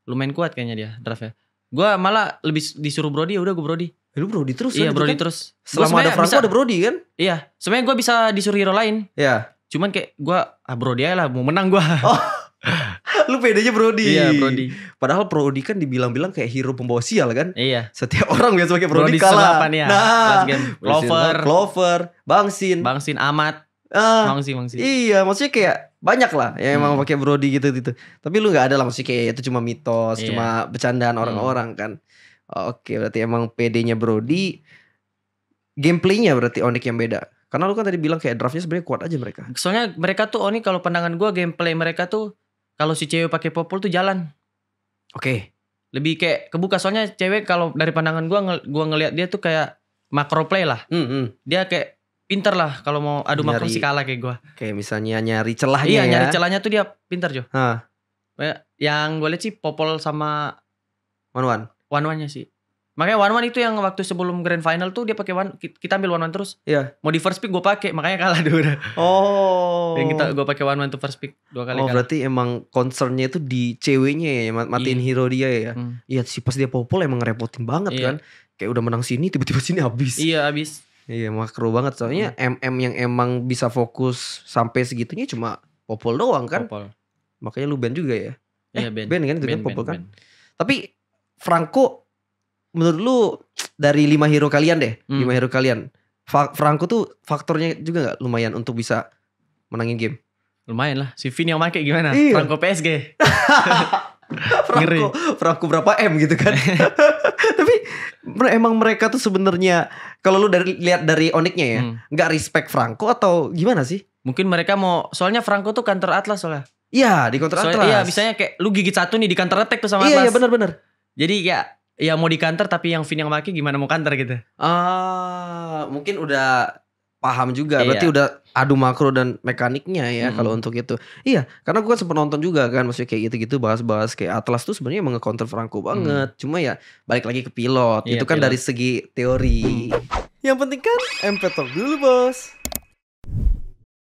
Lumayan kuat kayaknya dia draftnya. Gua malah lebih disuruh Brody, ya udah gue Brody. Eh, lu Brody terus Iya kan Brody kan? terus. Selama ada Franco bisa, ada Brody kan? Iya. Sebenernya gue bisa disuruh hero lain. Iya. Cuman kayak gue ah Brody aja lah mau menang gue. Oh. lu bedanya Brody. Iya Brody. Padahal Brody kan dibilang-bilang kayak hero pembawa sial kan? Iya. Setiap orang biasa pakai Brody, Brody kalah. Brody ya? Nah. Clover. Clover. Bangsin. Bangsin Amat. Ah, Bangsin Bangsin. Iya maksudnya kayak banyak lah yang hmm. emang pakai Brody gitu-gitu. Tapi lu nggak ada lah maksudnya kayak itu cuma mitos, iya. cuma bercandaan hmm. orang-orang hmm. kan. Oh, oke, berarti emang PD-nya Brody gameplay-nya berarti Onyx yang beda. Karena lu kan tadi bilang kayak draftnya sebenarnya kuat aja mereka. Soalnya mereka tuh Onyx kalau pandangan gua gameplay mereka tuh kalau si cewek pakai popol tuh jalan. Oke. Okay. Lebih kayak kebuka soalnya cewek kalau dari pandangan gua gua ngelihat dia tuh kayak makro play lah. Mm -hmm. Dia kayak pinter lah kalau mau adu makro si kalah kayak gua. Kayak misalnya nyari celahnya iya, ya. Iya, nyari celahnya tuh dia pinter, Jo. Hah. Yang gue lihat sih popol sama One One one one nya sih makanya one one itu yang waktu sebelum grand final tuh dia pakai one kita ambil one one terus iya yeah. mau di first pick gue pakai makanya kalah dulu oh yang kita gue pakai one one tuh first pick dua kali oh kalah. berarti emang concernnya itu di ceweknya ya matiin yeah. hero dia ya hmm. iya hmm. sih pas dia popol emang ngerepotin banget yeah. kan kayak udah menang sini tiba-tiba sini habis iya habis Iya makro banget soalnya hmm. MM yang emang bisa fokus sampai segitunya cuma Popol doang kan. Popol. Makanya lu band juga ya? Iya eh, band. Band kan itu band, kan Popol band, kan. Tapi Franco menurut lu dari lima hero kalian deh, hmm. lima hero kalian. Fa Franco tuh faktornya juga nggak lumayan untuk bisa menangin game? Lumayan lah. Si Vin yang make gimana? Iya. Franco PSG. Franco, Franco berapa M gitu kan? Tapi emang mereka tuh sebenarnya kalau lu dari lihat dari Oniknya ya, hmm. nggak hmm. respect Franco atau gimana sih? Mungkin mereka mau soalnya Franco tuh counter Atlas soalnya. Iya, di counter soalnya, Atlas. Iya, misalnya kayak lu gigit satu nih di counter attack tuh sama iya, iya Atlas. Iya, bener benar jadi ya ya mau di kantor tapi yang fin yang pakai gimana mau kantor gitu? Ah, mungkin udah paham juga. Iya. Berarti udah adu makro dan mekaniknya ya hmm kalau untuk itu. Iya, karena gue sempat nonton juga kan maksudnya kayak gitu-gitu bahas-bahas kayak Atlas tuh sebenarnya emang counter Franco hmm. banget. Hmm. Cuma ya balik lagi ke pilot. Iya, itu kan pilot. dari segi teori. Yang penting kan empet dulu, Bos.